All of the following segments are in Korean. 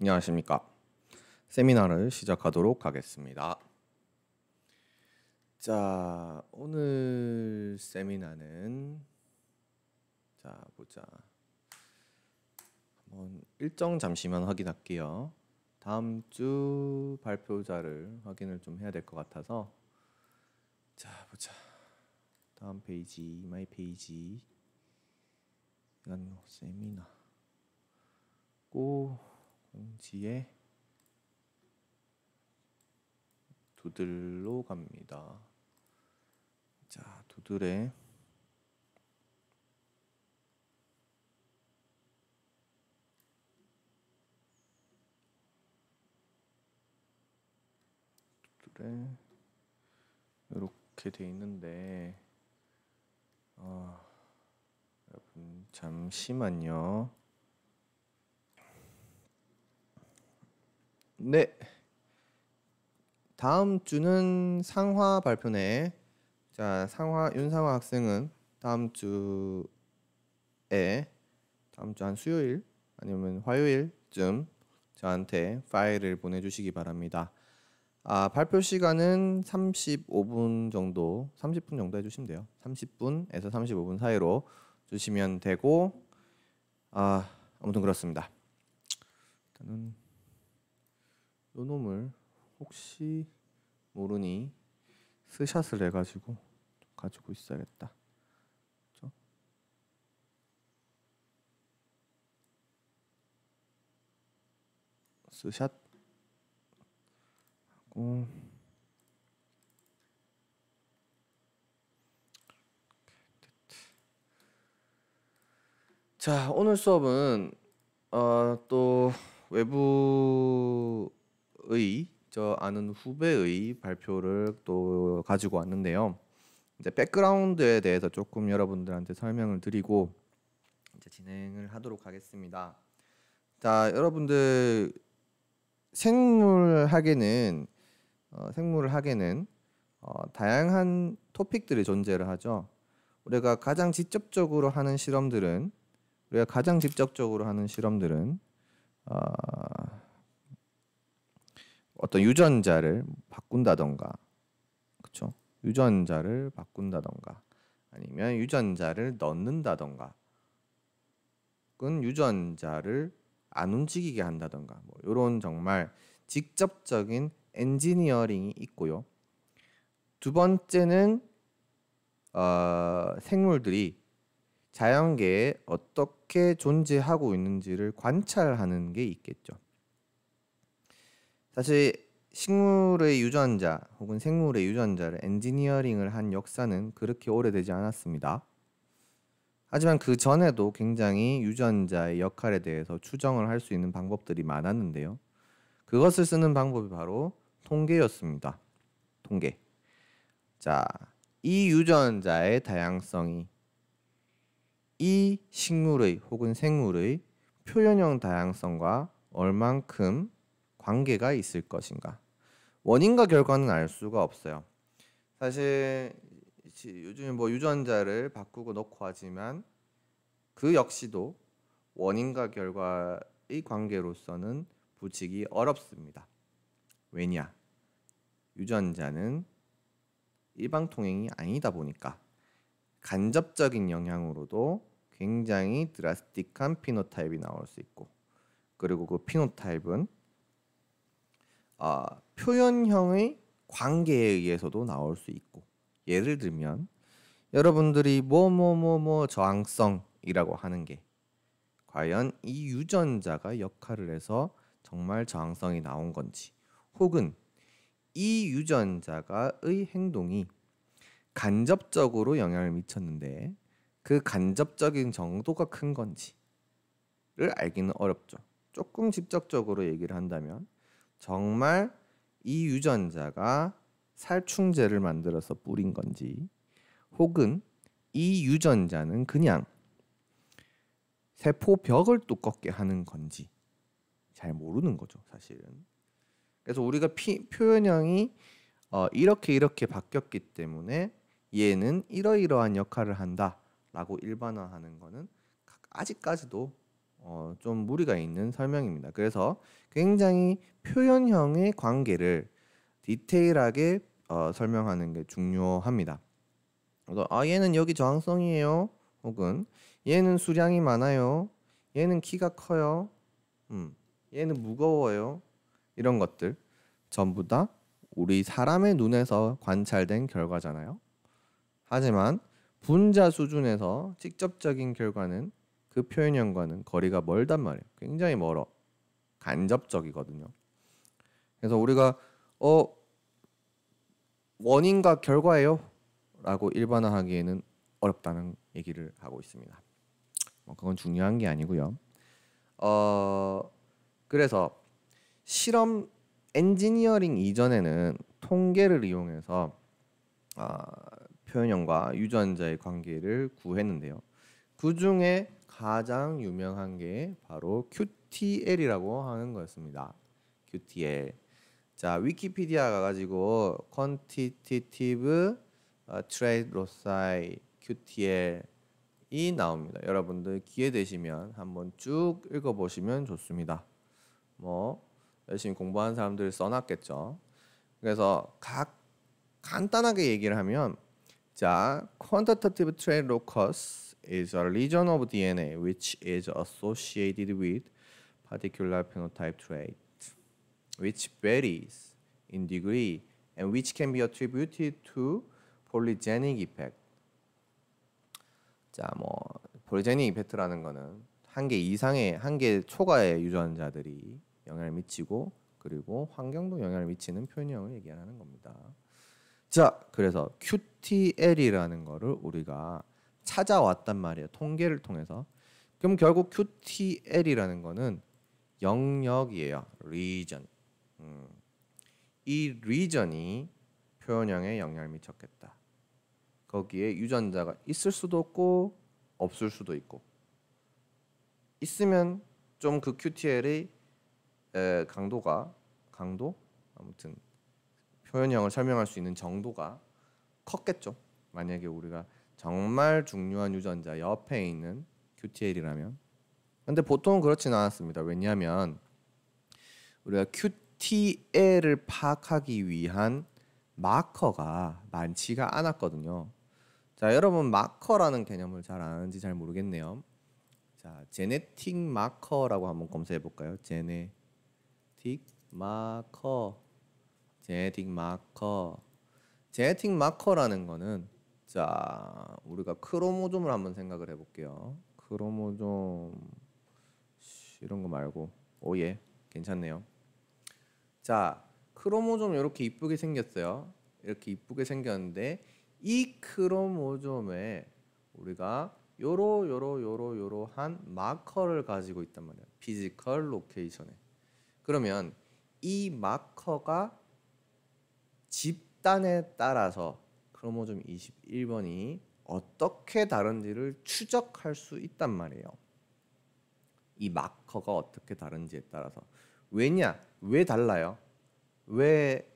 안녕하십니까. 세미나를 시작하도록 하겠습니다. 자, 오늘 세미나는 자, 보자. 한번 일정 잠시만 확인할게요. 다음 주 발표자를 확인을 좀 해야 될 것 같아서 자, 보자. 다음 페이지, 마이 페이지. 이건 뭐 세미나. 고 공지에 두들로 갑니다. 자, 두들에 두들에 이렇게 돼 있는데 어, 여러분 잠시만요. 네. 다음 주는 상화 발표네. 자, 상화 윤상화 학생은 다음 주에 다음 주 한 수요일 아니면 화요일쯤 저한테 파일을 보내주시기 바랍니다. 아, 발표 시간은 35분 정도, 30분 정도 해주시면 돼요. 30분에서 35분 사이로 주시면 되고, 아, 아무튼 그렇습니다. 일단은. 요놈을 혹시 모르니 스샷을 해가지고 가지고 있어야겠다. 그쵸? 스샷 하고 자 오늘 수업은 어, 또 외부 저의 저 아는 후배의 발표를 또 가지고 왔는데요. 이제 백그라운드에 대해서 조금 여러분들한테 설명을 드리고 이제 진행을 하도록 하겠습니다. 자, 여러분들 생물학에는 어, 생물학에는 어, 다양한 토픽들이 존재를 하죠. 우리가 가장 직접적으로 하는 실험들은 우리가 가장 직접적으로 하는 실험들은 어, 어떤 유전자를 바꾼다던가 그렇 유전자를 바꾼다던가 아니면 유전자를 넣는다던가 혹은 유전자를 안 움직이게 한다던가 뭐 이런 정말 직접적인 엔지니어링이 있고요. 두 번째는 어, 생물들이 자연계에 어떻게 존재하고 있는지를 관찰하는 게 있겠죠. 사실 식물의 유전자 혹은 생물의 유전자를 엔지니어링을 한 역사는 그렇게 오래되지 않았습니다. 하지만 그 전에도 굉장히 유전자의 역할에 대해서 추정을 할 수 있는 방법들이 많았는데요. 그것을 쓰는 방법이 바로 통계였습니다. 통계. 자, 이 유전자의 다양성이 이 식물의 혹은 생물의 표현형 다양성과 얼만큼 관계가 있을 것인가? 원인과 결과는 알 수가 없어요. 사실 요즘 뭐 유전자를 바꾸고 넣고 하지만 그 역시도 원인과 결과의 관계로서는 부치기 어렵습니다. 왜냐? 유전자는 일방 통행이 아니다 보니까 간접적인 영향으로도 굉장히 드라스틱한 피노타입이 나올 수 있고 그리고 그 피노타입은 아, 표현형의 관계에 의해서도 나올 수 있고 예를 들면 여러분들이 뭐뭐뭐뭐 뭐, 뭐, 뭐 저항성이라고 하는 게 과연 이 유전자가 역할을 해서 정말 저항성이 나온 건지 혹은 이 유전자가의 행동이 간접적으로 영향을 미쳤는데 그 간접적인 정도가 큰 건지를 알기는 어렵죠. 조금 직접적으로 얘기를 한다면 정말 이 유전자가 살충제를 만들어서 뿌린 건지 혹은 이 유전자는 그냥 세포 벽을 두껍게 하는 건지 잘 모르는 거죠 사실은 그래서 우리가 피, 표현형이 어, 이렇게 이렇게 바뀌었기 때문에 얘는 이러이러한 역할을 한다라고 일반화하는 거는 아직까지도 어, 좀 무리가 있는 설명입니다. 그래서 굉장히 표현형의 관계를 디테일하게 어, 설명하는 게 중요합니다. 그래서 아 얘는 여기 저항성이에요. 혹은 얘는 수량이 많아요. 얘는 키가 커요. 음, 얘는 무거워요. 이런 것들 전부 다 우리 사람의 눈에서 관찰된 결과잖아요. 하지만 분자 수준에서 직접적인 결과는 그 표현형과는 거리가 멀단 말이에요. 굉장히 멀어. 간접적이거든요. 그래서 우리가 어 원인과 결과예요 라고 일반화하기에는 어렵다는 얘기를 하고 있습니다. 뭐 그건 중요한 게 아니고요. 어, 그래서 실험 엔지니어링 이전에는 통계를 이용해서 어, 아, 표현형과 유전자의 관계를 구했는데요. 그 중에 가장 유명한 게 바로 QTL이라고 하는 거였습니다. QTL. 자, 위키피디아가 가지고 Quantitative 어, Trade Loci QTL이 나옵니다. 여러분들 기회 되시면 한번 쭉 읽어보시면 좋습니다. 뭐 열심히 공부한 사람들 써놨겠죠. 그래서 각 간단하게 얘기를 하면 자, Quantitative Trade Locus is a region of DNA which is associated with particular phenotype trait, which varies in degree and which can be attributed to polygenic effect. 자, 뭐 polygenic effect라는 거는 한 개 이상의 한 개 초과의 유전자들이 영향을 미치고 그리고 환경도 영향을 미치는 표현형을 얘기하는 겁니다. 자, 그래서 QTL이라는 거를 우리가 찾아왔단 말이에요. 통계를 통해서. 그럼 결국 QTL이라는 거는 영역이에요. region. 음. 이 region이 표현형에 영향을 미쳤겠다. 거기에 유전자가 있을 수도 없고 없을 수도 있고 있으면 좀 그 QTL의 에, 강도가 강도 아무튼 표현형을 설명할 수 있는 정도가 컸겠죠. 만약에 우리가 정말 중요한 유전자 옆에 있는 QTL이라면 근데 보통은 그렇진 않았습니다. 왜냐하면 우리가 QTL을 파악하기 위한 마커가 많지가 않았거든요. 자, 여러분 마커라는 개념을 잘 아는지 잘 모르겠네요. 자, 제네틱 마커라고 한번 검색해 볼까요? 제네틱 마커. 제네틱 마커. 제네틱 마커라는 거는 자, 우리가 크로모좀을 한번 생각을 해볼게요. 크로모좀 이런 거 말고, 오예, 괜찮네요. 자, 크로모좀 이렇게 이쁘게 생겼어요. 이렇게 이쁘게 생겼는데 이 크로모좀에 우리가 요로 요로 요로 요로한 마커를 가지고 있단 말이야. 피지컬 로케이션에. 그러면 이 마커가 집단에 따라서 크로모좀 21번이 어떻게 다른지를 추적할 수 있단 말이에요. 이 마커가 어떻게 다른지에 따라서 왜냐? 왜 달라요? 왜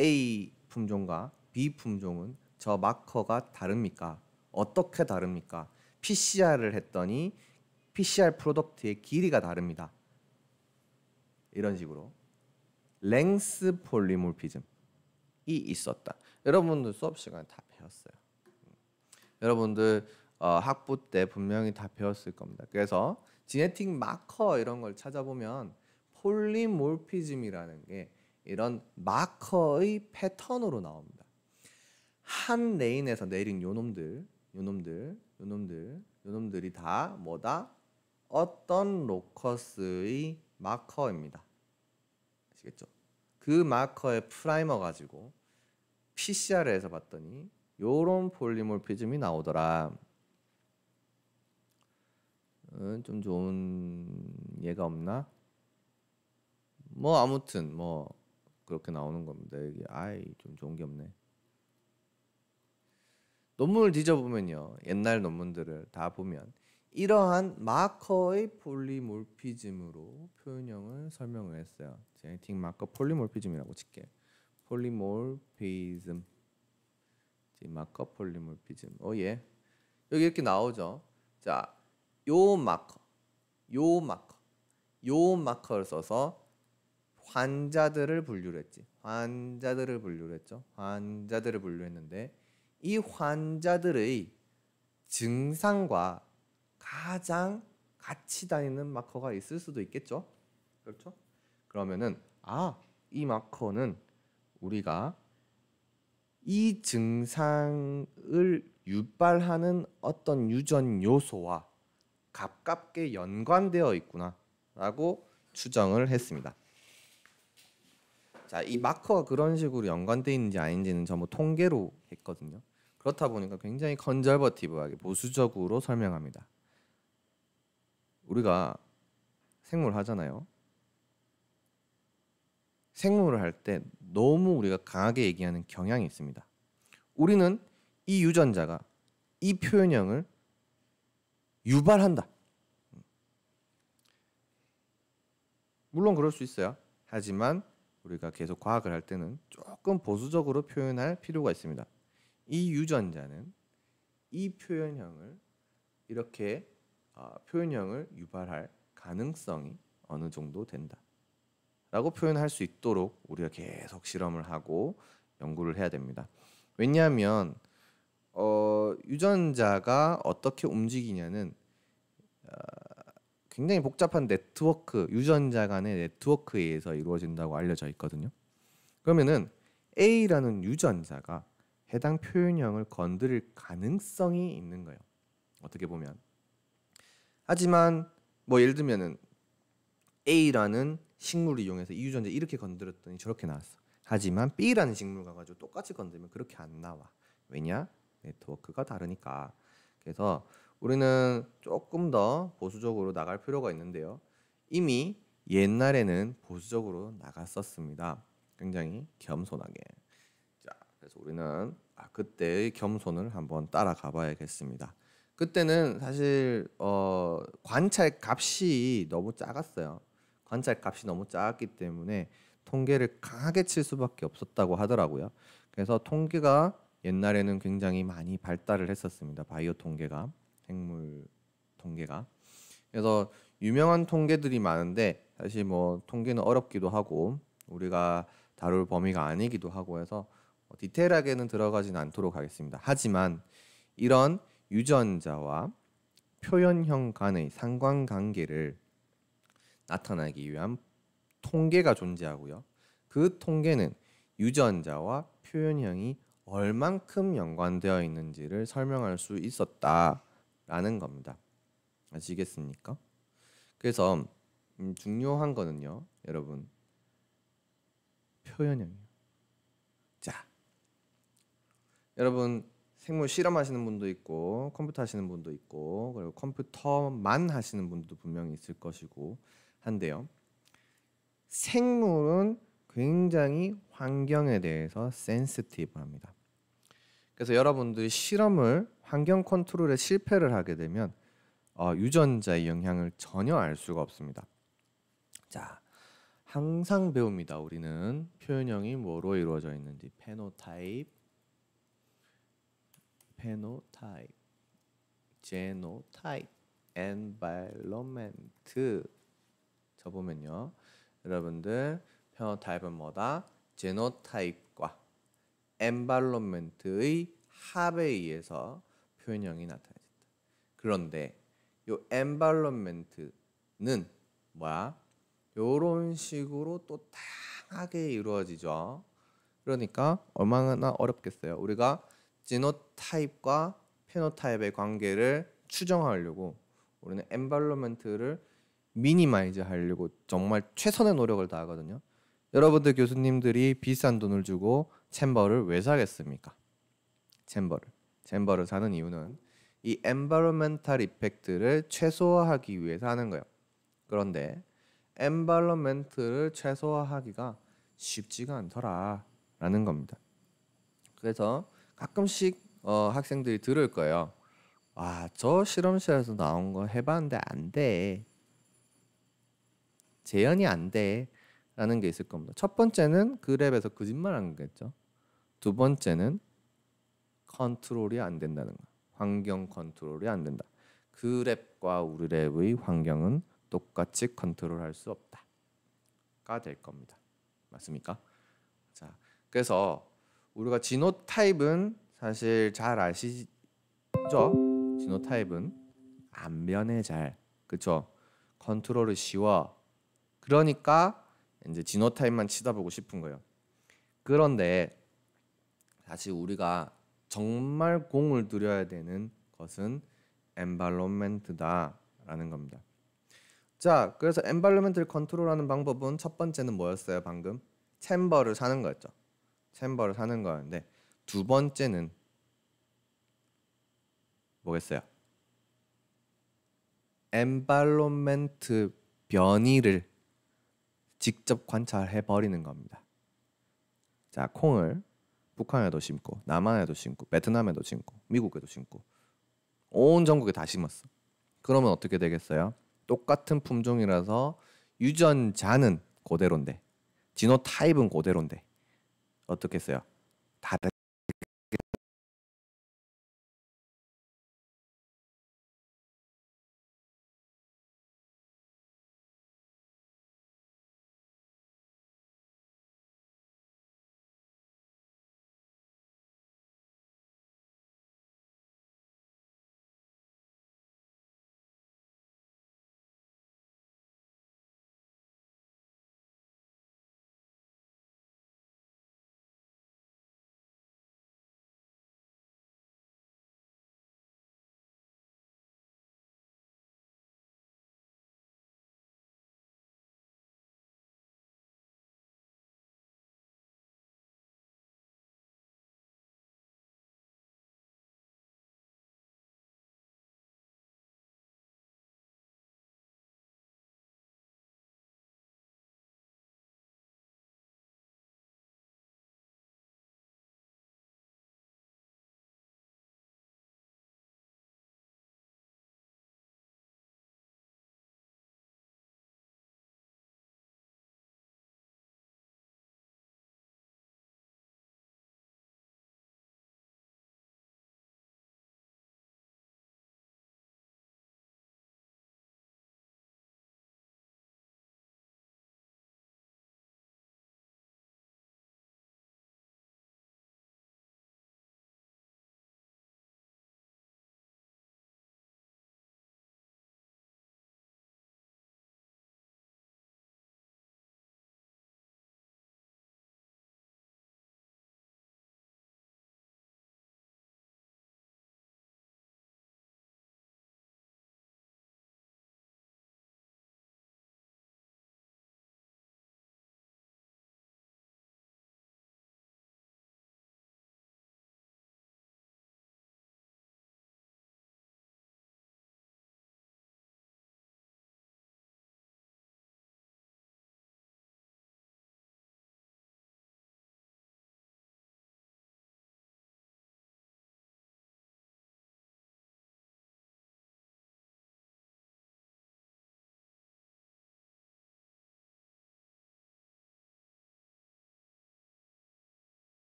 A 품종과 B 품종은 저 마커가 다릅니까? 어떻게 다릅니까? PCR을 했더니 PCR 프로덕트의 길이가 다릅니다. 이런 식으로 랭스 폴리몰피즘 이 있었다. 여러분들 수업 시간다 배웠어요. 음. 여러분들 어, 학부 때 분명히 다 배웠을 겁니다. 그래서 지네틱 마커 이런 걸 찾아보면 폴리몰피즘이라는 게 이런 마커의 패턴으로 나옵니다. 한 레인에서 내린 요놈들, 요놈들, 요놈들, 요놈들이 다 뭐다? 어떤 로커스의 마커입니다. 아시겠죠? 그 마커의 프라이머 가지고 PCR을 해서 봤더니 요런 폴리몰피즘이 나오더라. 어, 좀 좋은 얘가 없나? 뭐 아무튼 뭐 그렇게 나오는 겁니다. 여기 아이 좀 좋은 게 없네. 논문을 뒤져보면요. 옛날 논문들을 다 보면 이러한 마커의 폴리몰피즘으로 표현형을 설명을 했어요. 제네틱 마커 폴리몰피즘이라고 칠게 폴리몰피즘. 마커 폴리몰피즘. 어 예. 여기 이렇게 나오죠. 자, 요 마커. 요 마커. 요 마커를 써서 환자들을 분류를 했지. 환자들을 분류를 했죠. 환자들을 분류했는데 이 환자들의 증상과 가장 같이 다니는 마커가 있을 수도 있겠죠. 그렇죠? 그러면은 아, 이 마커는 우리가 이 증상을 유발하는 어떤 유전 요소와 가깝게 연관되어 있구나라고 추정을 했습니다. 자, 이 마커가 그런 식으로 연관되어 있는지 아닌지는 전부 뭐 통계로 했거든요. 그렇다 보니까 굉장히 컨저버티브하게 보수적으로 설명합니다. 우리가 생물 하잖아요. 생물을 할 때 너무 우리가 강하게 얘기하는 경향이 있습니다. 우리는 이 유전자가 이 표현형을 유발한다. 물론 그럴 수 있어요. 하지만 우리가 계속 과학을 할 때는 조금 보수적으로 표현할 필요가 있습니다. 이 유전자는 이 표현형을 이렇게 아, 표현형을 유발할 가능성이 어느 정도 된다. 라고 표현할 수 있도록 우리가 계속 실험을 하고 연구를 해야 됩니다. 왜냐하면 어, 유전자가 어떻게 움직이냐는 어, 굉장히 복잡한 네트워크, 유전자 간의 네트워크에 의해서 이루어진다고 알려져 있거든요. 그러면은 A라는 유전자가 해당 표현형을 건드릴 가능성이 있는 거예요. 어떻게 보면 하지만 뭐 예를 들면은 A라는 식물을 이용해서 이유전자 이렇게 건드렸더니 저렇게 나왔어. 하지만 B라는 식물 가가지고 똑같이 건드리면 그렇게 안 나와. 왜냐? 네트워크가 다르니까. 그래서 우리는 조금 더 보수적으로 나갈 필요가 있는데요. 이미 옛날에는 보수적으로 나갔었습니다. 굉장히 겸손하게. 자, 그래서 우리는 아, 그때의 겸손을 한번 따라가 봐야겠습니다. 그때는 사실 어 관찰 값이 너무 작았어요. 관찰 값이 너무 작았기 때문에 통계를 강하게 칠 수밖에 없었다고 하더라고요. 그래서 통계가 옛날에는 굉장히 많이 발달을 했었습니다. 바이오 통계가 생물 통계가 그래서 유명한 통계들이 많은데 사실 뭐 통계는 어렵기도 하고 우리가 다룰 범위가 아니기도 하고 해서 뭐 디테일하게는 들어가진 않도록 하겠습니다. 하지만 이런 유전자와 표현형 간의 상관관계를 나타나기 위한 통계가 존재하고요. 그 통계는 유전자와 표현형이 얼만큼 연관되어 있는지를 설명할 수 있었다라는 겁니다. 아시겠습니까? 그래서 음, 중요한 거는요, 여러분 표현형이요. 자, 여러분 생물 실험하시는 분도 있고 컴퓨터 하시는 분도 있고 그리고 컴퓨터만 하시는 분도 분명히 있을 것이고 한데요. 생물은 굉장히 환경에 대해서 센스티브합니다. 그래서 여러분들이 실험을 환경 컨트롤에 실패를 하게 되면 어, 유전자의 영향을 전혀 알 수가 없습니다. 자, 항상 배웁니다. 우리는 표현형이 뭐로 이루어져 있는지 페노타입, phenotype, genotype, environment. 저보면요. 여러분들 phenotype은 뭐다? genotype과 environment의 합에 의해서 표현형이 나타나진다. 그런데 요 environment는 뭐야? 요런 식으로 또 다양하게 이루어지죠. 그러니까 얼마나 어렵겠어요. 우리가 지노타입과 페노타입의 관계를 추정하려고 우리는 엠발로먼트를 미니마이즈 하려고 정말 최선의 노력을 다하거든요. 여러분들 교수님들이 비싼 돈을 주고 챔버를 왜 사겠습니까? 챔버를 챔버를 사는 이유는 이엠발로멘탈 이펙트를 최소화하기 위해서 하는 거예요. 그런데 엠발로멘트를 최소화하기가 쉽지가 않더라라는 겁니다. 그래서 가끔씩 어, 학생들이 들을 거예요. 아, 저 실험실에서 나온 거 해봤는데 안 돼. 재현이 안 돼. 라는 게 있을 겁니다. 첫 번째는 그 랩에서 거짓말 한 거겠죠. 두 번째는 컨트롤이 안 된다는 거. 환경 컨트롤이 안 된다. 그 랩과 우리 랩의 환경은 똑같이 컨트롤할 수 없다가 될 겁니다. 맞습니까? 자, 그래서 우리가 진호 타입은 사실 잘 아시죠? 진호 타입은 안면에 잘 그쵸? 컨트롤을 쉬워 그러니까 이제 지노타입만 치다보고 싶은 거예요 그런데 사실 우리가 정말 공을 들여야 되는 것은 엠발로멘트다 라는 겁니다 자 그래서 엠발로멘트를 컨트롤하는 방법은 첫 번째는 뭐였어요 방금? 챔버를 사는 거였죠 챔버를 사는 거였는데 두 번째는 뭐겠어요? 엠발로멘트 변이를 직접 관찰해 버리는 겁니다. 자, 콩을 북한에도 심고 남한에도 심고 베트남에도 심고 미국에도 심고 온 전국에 다 심었어. 그러면 어떻게 되겠어요? 똑같은 품종이라서 유전자는 고대로인데진노타입은고대로인데 어떻겠어요? 다른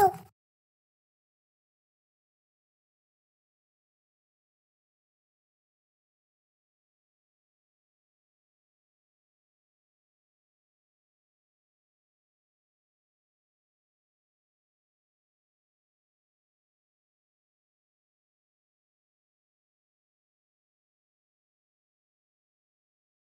Toto.